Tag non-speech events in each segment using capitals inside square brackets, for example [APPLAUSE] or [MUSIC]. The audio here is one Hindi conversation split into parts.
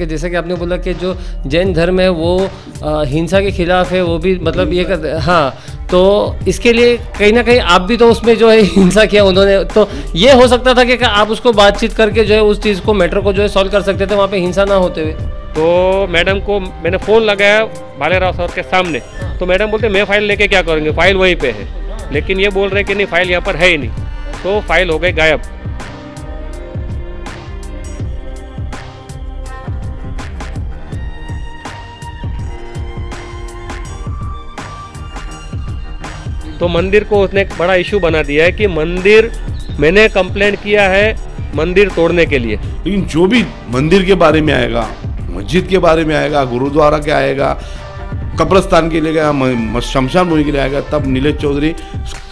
कि जैसे कि आपने बोला कि जो जैन धर्म है वो हिंसा के खिलाफ है वो भी मतलब ये कर हाँ तो इसके लिए कहीं ना कहीं आप भी तो उसमें जो है हिंसा किया उन्होंने तो ये हो सकता था कि आप उसको बातचीत करके जो है उस चीज़ को मैटर को जो है सॉल्व कर सकते थे वहाँ पे हिंसा ना होते हुए तो मैडम को मैंने फ़ोन लगाया भाले राव सर के सामने तो मैडम बोलते मैं फाइल लेके क्या करूँगी फाइल वहीं पर है लेकिन ये बोल रहे कि नहीं फाइल यहाँ पर है ही नहीं तो फाइल हो गई गायब तो मंदिर को उसने बड़ा इशू बना दिया है कि मंदिर मैंने कंप्लेंट किया है मंदिर तोड़ने के लिए लेकिन जो भी मंदिर के बारे में आएगा मस्जिद के बारे में आएगा गुरुद्वारा के आएगा कब्रस्तान के लिए गया शमशान भूमि के लिए आएगा तब नीलेश चौधरी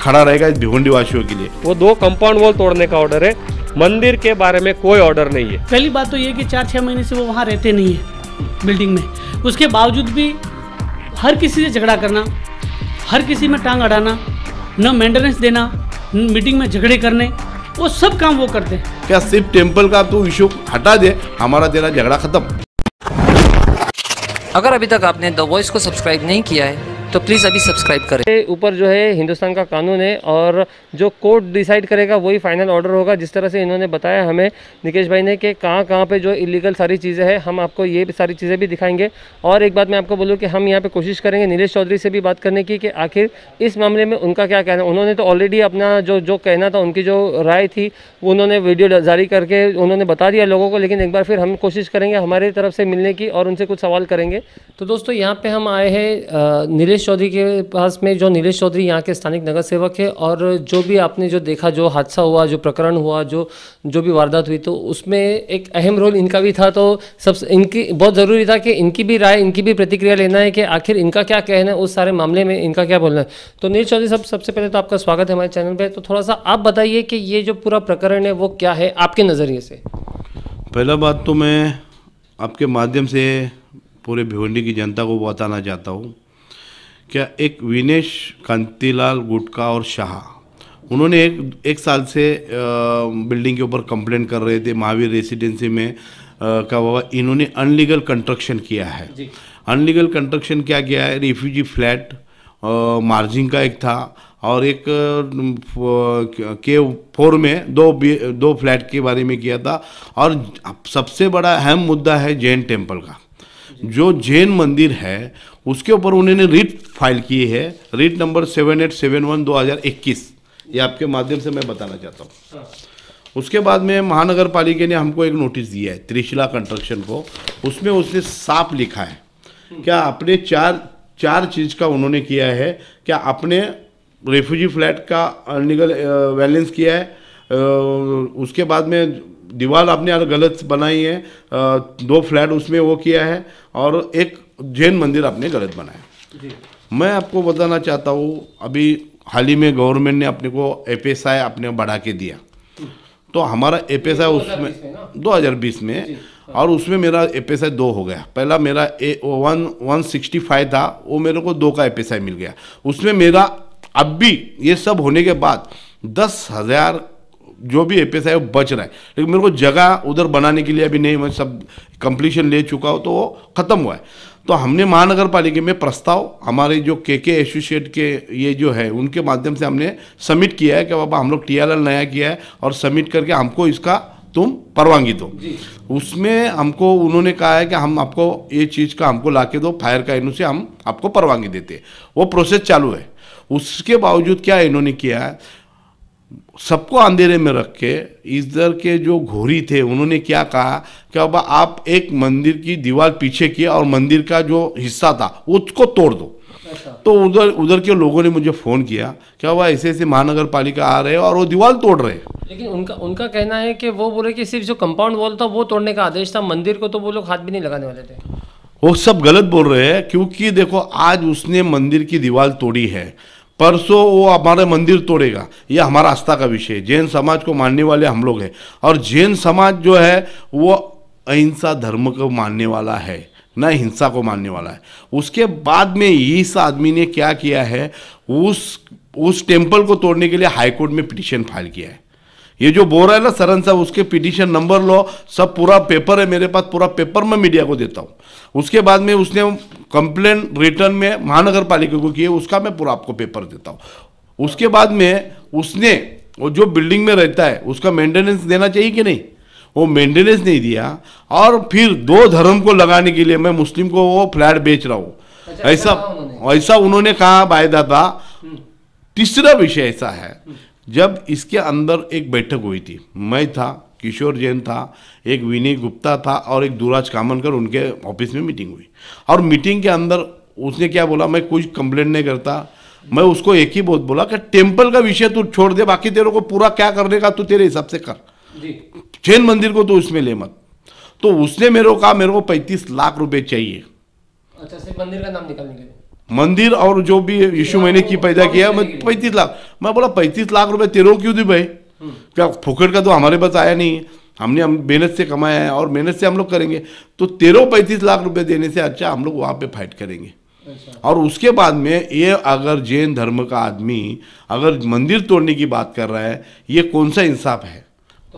खड़ा रहेगा इस भिवंडी वासियों के लिए वो दो कंपाउंड वॉल तोड़ने का ऑर्डर है मंदिर के बारे में कोई ऑर्डर नहीं है पहली बात तो ये कि चार छः महीने से वो वहाँ रहते नहीं है बिल्डिंग में उसके बावजूद भी हर किसी से झगड़ा करना हर किसी में टांग अड़ाना न मेंटेनेंस देना मीटिंग में झगड़े करने वो सब काम वो करते हैं क्या सिर्फ टेम्पल का तू इशू हटा दे हमारा तेरा झगड़ा खत्म अगर अभी तक आपने द वॉइस को सब्सक्राइब नहीं किया है तो प्लीज़ अभी सब्सक्राइब करें ऊपर जो है हिंदुस्तान का कानून है और जो कोर्ट डिसाइड करेगा वही फाइनल ऑर्डर होगा जिस तरह से इन्होंने बताया हमें निकेश भाई ने कि कहाँ कहाँ पे जो इलीगल सारी चीज़ें हैं हम आपको ये सारी चीज़ें भी दिखाएंगे और एक बात मैं आपको बोलूँ कि हम यहाँ पर कोशिश करेंगे नीलेश चौधरी से भी बात करने की कि आखिर इस मामले में उनका क्या कहना उन्होंने तो ऑलरेडी अपना जो जो कहना था उनकी जो राय थी उन्होंने वीडियो जारी करके उन्होंने बता दिया लोगों को लेकिन एक बार फिर हम कोशिश करेंगे हमारी तरफ से मिलने की और उनसे कुछ सवाल करेंगे तो दोस्तों यहाँ पर हम आए हैं नीलेश नीलेश चौधरी के पास में जो नीलेश चौधरी यहाँ के स्थानीय नगर सेवक है और जो भी आपने जो देखा जो हादसा हुआ जो प्रकरण हुआ जो जो भी वारदात हुई तो उसमें एक अहम रोल इनका भी था तो सबसे इनकी बहुत ज़रूरी था कि इनकी भी राय इनकी भी प्रतिक्रिया लेना है कि आखिर इनका क्या कहना है उस सारे मामले में इनका क्या बोलना है तो नीलेश चौधरी सब सबसे पहले तो आपका स्वागत है हमारे चैनल पर तो थोड़ा सा आप बताइए कि ये जो पूरा प्रकरण है वो क्या है आपके नज़रिए से पहला बात तो मैं आपके माध्यम से पूरे भिवंडी की जनता को बताना चाहता हूँ क्या एक विनेश कांतीलाल गुटका और शाह उन्होंने एक एक साल से बिल्डिंग के ऊपर कंप्लेन कर रहे थे महावीर रेसिडेंसी में का बाबा इन्होंने अनलीगल कंस्ट्रक्शन किया है अनलीगल कंस्ट्रक्शन क्या किया है रिफ्यूजी फ्लैट मार्जिन का एक था और एक के फोर में दो दो फ्लैट के बारे में किया था और सबसे बड़ा अहम मुद्दा है जैन टेम्पल का जो जैन मंदिर है उसके ऊपर उन्होंने रिट फाइल की है writ number seven eight seven one दो हज़ार इक्कीस ये आपके माध्यम से मैं बताना चाहता हूँ हाँ। उसके बाद में महानगर पालिका ने हमको एक नोटिस दिया है त्रिशिला कंस्ट्रक्शन को उसमें उसने साफ लिखा है क्या अपने चार चार चीज़ का उन्होंने किया है क्या अपने रेफ्यूजी फ्लैट का अनिगल बैलेंस किया है उसके बाद में दीवार आपने गलत बनाई है दो फ्लैट उसमें वो किया है और एक जैन मंदिर आपने गलत बनाया मैं आपको बताना चाहता हूँ अभी हाल ही में गवर्नमेंट ने अपने को एफ एस आई अपने बढ़ा के दिया तो हमारा एफ एस आई उसमें दो हजार बीस में और उसमें मेरा एफ एस आई दो हो गया पहला मेरा A one one sixty five था वो मेरे को दो का एफ एस आई मिल गया उसमें मेरा अब भी ये सब होने के बाद दस हज़ार जो भी एफ एस आई बच रहा है लेकिन मेरे को जगह उधर बनाने के लिए अभी नहीं मैं सब कंप्लीशन ले चुका हूँ तो वो ख़त्म हुआ है तो हमने महानगर पालिका में प्रस्ताव हमारे जो के के एसोसिएट के ये जो है उनके माध्यम से हमने सबमिट किया है कि बाबा हम लोग टी नया किया है और सबमिट करके हमको इसका तुम परवानगी दो उसमें हमको उन्होंने कहा है कि हम आपको ये चीज़ का हमको ला के दो फायर का इनसे हम आपको परवानगी देते वो प्रोसेस चालू है उसके बावजूद क्या इन्होंने किया है सबको अंधेरे में रख के इधर के जो घोरी थे उन्होंने क्या कहा कि अब आप एक मंदिर की दीवार पीछे किया और मंदिर का जो हिस्सा था उसको तोड़ दो अच्छा। तो उधर उधर के लोगों ने मुझे फ़ोन किया क्या हुआ ऐसे ऐसे महानगर पालिका आ रहे और वो दीवार तोड़ रहे हैं लेकिन उनका उनका कहना है कि वो बोले कि सिर्फ जो कंपाउंड वॉल था वो तोड़ने का आदेश था मंदिर को तो वो लोग हाथ भी नहीं लगाने वाले थे वो सब गलत बोल रहे हैं क्योंकि देखो आज उसने मंदिर की दीवार तोड़ी है परसों वो हमारे मंदिर तोड़ेगा ये हमारा आस्था का विषय है जैन समाज को मानने वाले हम लोग हैं और जैन समाज जो है वो अहिंसा धर्म को मानने वाला है न हिंसा को मानने वाला है उसके बाद में इस आदमी ने क्या किया है उस उस टेम्पल को तोड़ने के लिए हाईकोर्ट में पिटिशन फाइल किया है ये जो बोल रहा है ना सरन साहब उसके पिटिशन नंबर लो सब पूरा पेपर है मेरे पास पूरा पेपर मैं मीडिया को देता हूँ उसके बाद में उसने कंप्लेन रिटर्न में महानगर पालिका को किए उसका मैं पूरा आपको पेपर देता हूँ उसके बाद में उसने वो जो बिल्डिंग में रहता है उसका मेंटेनेंस देना चाहिए कि नहीं वो मेंटेनेंस नहीं दिया और फिर दो धर्म को लगाने के लिए मैं मुस्लिम को वो फ्लैट बेच रहा हूँ अच्छा, ऐसा ऐसा उन्होंने कहा बायदा हम्म। तीसरा विषय ऐसा है हम्म। जब इसके अंदर एक बैठक हुई थी मैं था किशोर जैन था एक विनय गुप्ता था और एक दूराज कामनकर उनके ऑफिस में मीटिंग हुई और मीटिंग के अंदर उसने क्या बोला मैं कुछ कंप्लेंट नहीं करता मैं उसको एक ही बहुत बोला कि टेम्पल का विषय तू छोड़ दे बाकी तेरे को पूरा क्या करने का तू तेरे हिसाब से कर जैन मंदिर को तो उसमें ले मत तो उसने मेरे को कहा मेरे को पैंतीस लाख रुपए चाहिए अच्छा सिर्फ मंदिर का नाम निकालने के लिए मंदिर और जो भी यीशु मैंने की पैदा किया मैं पैंतीस लाख मैं बोला पैंतीस लाख रुपए तेरह क्यों दी भाई हम्म। क्या फुकट का तो हमारे पास आया नहीं हमने हम मेहनत से कमाया है और मेहनत से हम लोग करेंगे तो तेरह पैंतीस लाख रुपए देने से अच्छा हम लोग वहाँ पे फाइट करेंगे अच्छा। और उसके बाद में ये अगर जैन धर्म का आदमी अगर मंदिर तोड़ने की बात कर रहा है ये कौन सा इंसाफ है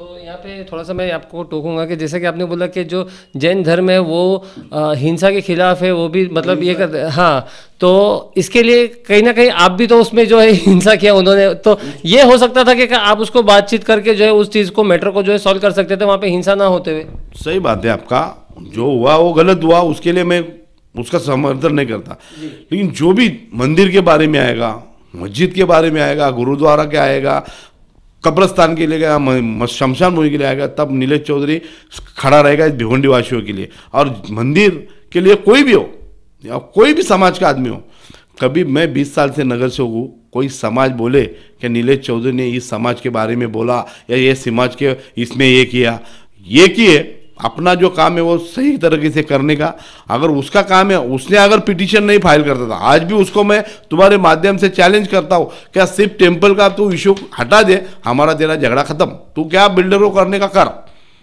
तो यहाँ पे थोड़ा सा मैं आपको टोकूंगा कि जैसे कि आपने बोला कि जो जैन धर्म है वो हिंसा के खिलाफ है वो भी मतलब ये कर हाँ तो इसके लिए कहीं ना कहीं आप भी तो उसमें जो है [LAUGHS] हिंसा किया उन्होंने तो ये हो सकता था कि आप उसको बातचीत करके जो है उस चीज़ को मैटर को जो है सॉल्व कर सकते थे वहाँ पे हिंसा ना होते हुए सही बात है आपका जो हुआ वो गलत हुआ उसके लिए मैं उसका समर्थन नहीं करता लेकिन जो भी मंदिर के बारे में आएगा मस्जिद के बारे में आएगा गुरुद्वारा के आएगा कब्रस्तान के लिए गया शमशान भूमि के लिए आएगा तब नीलेश चौधरी खड़ा रहेगा इस भिवंडी वासियों के लिए और मंदिर के लिए कोई भी हो या कोई भी समाज का आदमी हो कभी मैं बीस साल से नगर से हूँ कोई समाज बोले कि नीलेश चौधरी ने इस समाज के बारे में बोला या ये समाज के इसमें ये किया ये किए अपना जो काम है वो सही तरीके से करने का अगर उसका काम है उसने अगर पिटिशन नहीं फाइल करता था आज भी उसको मैं तुम्हारे माध्यम से चैलेंज करता हूँ क्या सिर्फ टेम्पल का तू इशू हटा दे हमारा तेरा झगड़ा खत्म तू क्या बिल्डर को करने का कर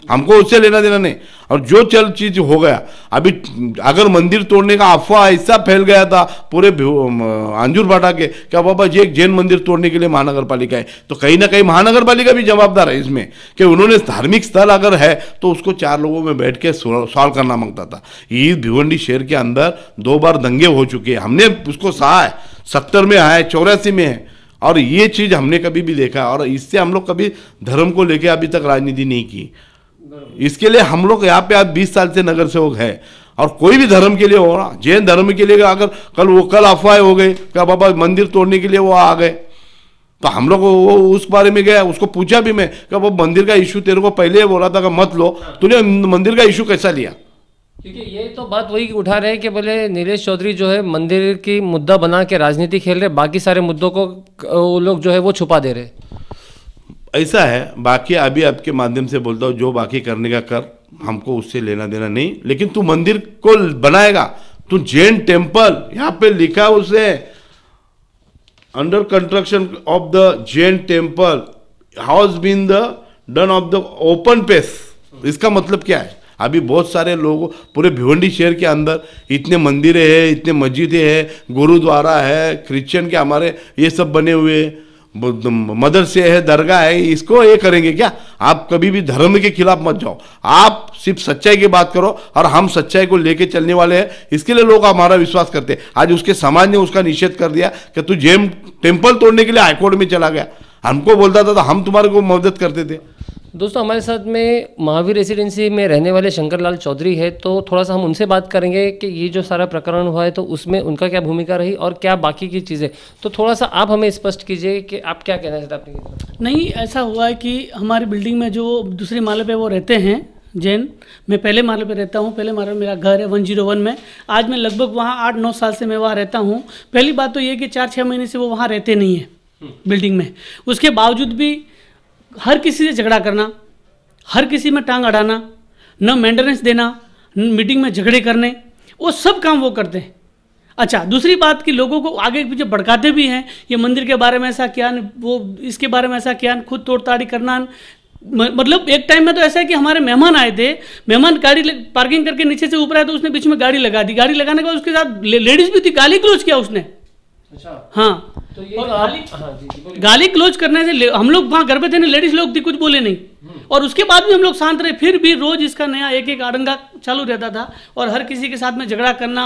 हमको उससे लेना देना नहीं और जो चल चीज हो गया अभी अगर मंदिर तोड़ने का अफवाह ऐसा फैल गया था पूरे अंजूर भाटा के क्या बाबा जी एक जैन मंदिर तोड़ने के लिए महानगर पालिका है तो कहीं ना कहीं महानगर पालिका भी जवाबदार है इसमें कि उन्होंने धार्मिक स्थल अगर है तो उसको चार लोगों में बैठ के सॉल्व करना मांगता था ये भिवंडी शहर के अंदर दो बार दंगे हो चुके हैं हमने उसको सहा है सत्तर में आए चौरासी में है और ये चीज़ हमने कभी भी देखा और इससे हम लोग कभी धर्म को लेकर अभी तक राजनीति नहीं की इसके लिए हम लोग यहाँ पे आज 20 साल से नगर सेवक है और कोई भी धर्म के लिए हो रहा जैन धर्म के लिए अगर कल वो कल अफवाह हो गए क्या बाबा मंदिर तोड़ने के लिए वो आ गए तो हम लोग वो उस बारे में गया उसको पूछा भी मैं कि वो मंदिर का इशू तेरे को पहले बोला था कि मत लो हाँ। तूने मंदिर का इशू कैसा लिया क्योंकि ये तो बात वही उठा रहे हैं कि बोले नीलेश चौधरी जो है मंदिर की मुद्दा बना के राजनीति खेल रहे बाकी सारे मुद्दों को वो लोग जो है वो छुपा दे रहे ऐसा है बाकी अभी आपके माध्यम से बोलता हूँ जो बाकी करने का कर हमको उससे लेना देना नहीं लेकिन तू मंदिर को बनाएगा तू जैन टेम्पल यहाँ पे लिखा उसे under construction of the Jain temple has been the done of the open pace इसका मतलब क्या है अभी बहुत सारे लोग पूरे भिवंडी शहर के अंदर इतने मंदिरें हैं इतने मस्जिदें हैं गुरुद्वारा है क्रिश्चियन के हमारे ये सब बने हुए हैं मदरसे है दरगाह है इसको ये करेंगे क्या आप कभी भी धर्म के खिलाफ मत जाओ आप सिर्फ सच्चाई की बात करो और हम सच्चाई को लेके चलने वाले हैं इसके लिए लोग हमारा विश्वास करते हैं आज उसके समाज ने उसका निषेध कर दिया कि तू जेम टेम्पल तोड़ने के लिए हाईकोर्ट में चला गया हमको बोलता था तो हम तुम्हारे को मदद करते थे दोस्तों हमारे साथ में महावीर रेसिडेंसी में रहने वाले शंकर लाल चौधरी है तो थोड़ा सा हम उनसे बात करेंगे कि ये जो सारा प्रकरण हुआ है तो उसमें उनका क्या भूमिका रही और क्या बाकी की चीज़ें तो थोड़ा सा आप हमें स्पष्ट कीजिए कि आप क्या कहना चाहते हैं नहीं ऐसा हुआ है कि हमारी बिल्डिंग में जो दूसरे माले पर वो रहते हैं जैन मैं पहले माले पे रहता हूँ पहले माले मेरा घर है वन जीरो वन में आज मैं लगभग वहाँ आठ नौ साल से मैं वहाँ रहता हूँ पहली बात तो ये कि चार छः महीने से वो वहाँ रहते नहीं है बिल्डिंग हम्म। में उसके बावजूद भी हर किसी से झगड़ा करना हर किसी में टांग अड़ाना न मेंटेनेंस देना मीटिंग में झगड़े करने वो सब काम वो करते हैं अच्छा दूसरी बात कि लोगों को आगे पीछे भड़काते भी हैं ये मंदिर के बारे में ऐसा क्या वो इसके बारे में ऐसा क्या खुद तोड़ताड़ी करना मतलब एक टाइम में तो ऐसा है कि हमारे मेहमान आए थे मेहमान गाड़ी पार्किंग करके नीचे से ऊपर आया तो उसने बीच में गाड़ी लगा दी गाड़ी लगाने के बाद उसके साथ लेडीज भी थी गाली क्लोज किया उसने अच्छा हाँ तो ये और गाली, हाँ गाली क्लोज करने से हम लोग वहाँ घर पे थे ना लेडीज लोग थी कुछ बोले नहीं हम्म। और उसके बाद भी हम लोग शांत रहे फिर भी रोज इसका नया एक एक आरंगा चालू रहता था और हर किसी के साथ में झगड़ा करना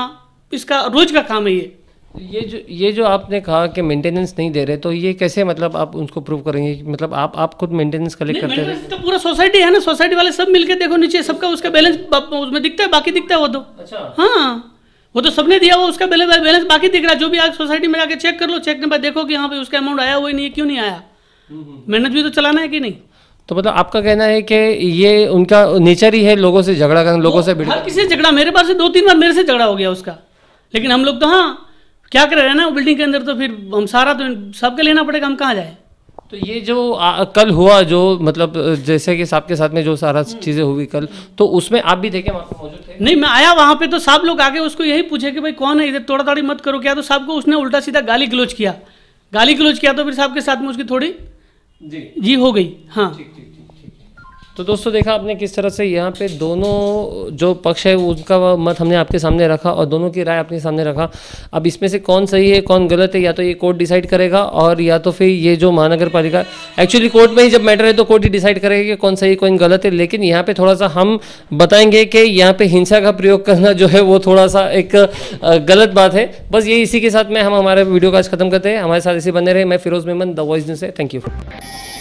इसका रोज का काम है ये तो ये जो ये जो आपने कहा कि मेंटेनेंस नहीं दे रहे तो ये कैसे मतलब आप उसको प्रूव करेंगे मतलब आप आप खुद मेंटेनेंस कलेक्ट करते हैं तो पूरा सोसाइटी है ना सोसाइटी वाले सब मिलके देखो नीचे सबका उसका बैलेंस उसमें दिखता है बाकी दिखता है वो तो अच्छा हाँ वो तो सबने दिया हुआ उसका बैलेंस बैलेंस बाकी दिख रहा है जो भी आज सोसाइटी में जाकर चेक कर लो चेक के बाद देखो कि यहाँ पे उसका अमाउंट आया हुआ नहीं है क्यों नहीं आया मेहनत भी तो चलाना है कि नहीं तो मतलब आपका कहना है कि ये उनका नेचर ही है लोगों से झगड़ा करना लोगों से हर किसी से झगड़ा मेरे पास से दो तीन बार मेरे से झगड़ा हो गया उसका लेकिन हम लोग तो हाँ क्या कर रहे हैं ना बिल्डिंग के अंदर तो फिर हम सारा तो सबके लेना पड़ेगा हम कहाँ जाए तो ये जो आ, कल हुआ जो मतलब जैसे कि साहब के साथ में जो सारा चीज़ें हुई कल तो उसमें आप भी देखें वहाँ मौजूद नहीं मैं आया वहाँ पे तो साहब लोग आके उसको यही पूछे कि भाई कौन है इधर तोड़ा ताड़ी मत करो क्या तो साहब को उसने उल्टा सीधा गाली गलोच किया गाली गलोच किया तो फिर साहब के साथ में उसकी थोड़ी जी जी हो गई हाँ ठीक, ठीक। तो दोस्तों देखा आपने किस तरह से यहाँ पे दोनों जो पक्ष है उनका मत हमने आपके सामने रखा और दोनों की राय आपके सामने रखा अब इसमें से कौन सही है कौन गलत है या तो ये कोर्ट डिसाइड करेगा और या तो फिर ये जो महानगर पालिका एक्चुअली कोर्ट में ही जब मैटर है तो कोर्ट ही डिसाइड करेगा कि कौन सही कौन गलत है लेकिन यहाँ पर थोड़ा सा हम बताएंगे कि यहाँ पर हिंसा का प्रयोग करना जो है वो थोड़ा सा एक गलत बात है बस ये इसी के साथ में हम हमारे वीडियो का आज खत्म करते हैं हमारे साथ इसी बने रहे मैं Firoz Memon the voice news से थैंक यू